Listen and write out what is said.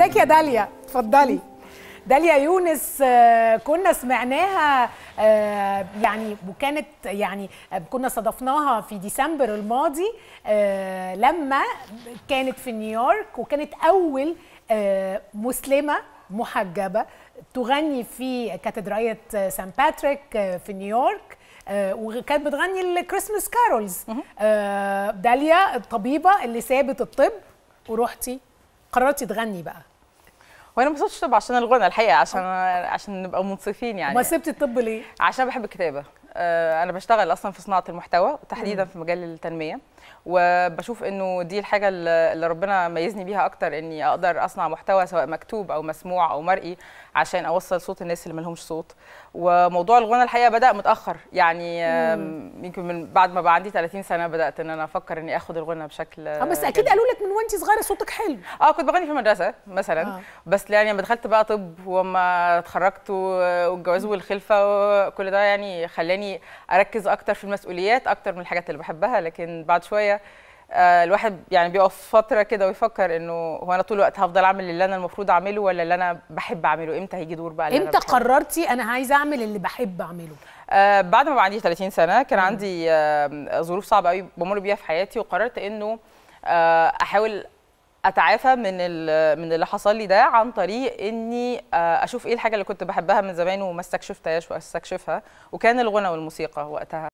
ازيك يا داليا اتفضلي داليا يونس آه، كنا سمعناها آه، يعني وكانت يعني آه، كنا صادفناها في ديسمبر الماضي لما كانت في نيويورك وكانت اول مسلمه محجبه تغني في كاتدرائيه سان باتريك في نيويورك وكانت بتغني الكريسماس كارولز داليا الطبيبه اللي سابت الطب ورحتي قررتي تغني بقى وانا ما طب عشان الغنى الحقيقه عشان عشان نبقى منصفين يعني ما سبت الطب ليه عشان بحب الكتابه آه، انا بشتغل اصلا في صناعه المحتوى تحديدا في مجال التنميه وبشوف انه دي الحاجه اللي ربنا ميزني بيها اكتر اني اقدر اصنع محتوى سواء مكتوب او مسموع او مرئي عشان اوصل صوت الناس اللي ملهمش صوت وموضوع الغنى الحقيقه بدا متاخر يعني يمكن من بعد ما بقى عندي 30 سنه بدات ان انا افكر اني اخد الغنى بشكل اه بس اكيد قالوا لك من وانت صغيره صوتك حلو اه كنت بغني في المدرسه مثلا آه. بس يعني لما دخلت بقى طب وما اتخرجت والجواز والخلفه وكل ده يعني خلاني خلاني يعني اركز اكتر في المسؤوليات اكتر من الحاجات اللي بحبها لكن بعد شويه آه، الواحد يعني بيقف فتره كده ويفكر انه هو انا طول الوقت هفضل اعمل اللي انا المفروض اعمله ولا اللي انا بحب اعمله امتى هيجي دور بقى امتى قررتي انا عايزه اعمل اللي بحب اعمله آه بعد ما بقى عندي 30 سنه كان عندي آه ظروف صعبه قوي بمر بيها في حياتي وقررت انه آه احاول اتعافى من من اللي حصل لي ده عن طريق اني آه، اشوف ايه الحاجه اللي كنت بحبها من زمان وما استكشفتهاش واستكشفها وكان الغنى والموسيقى وقتها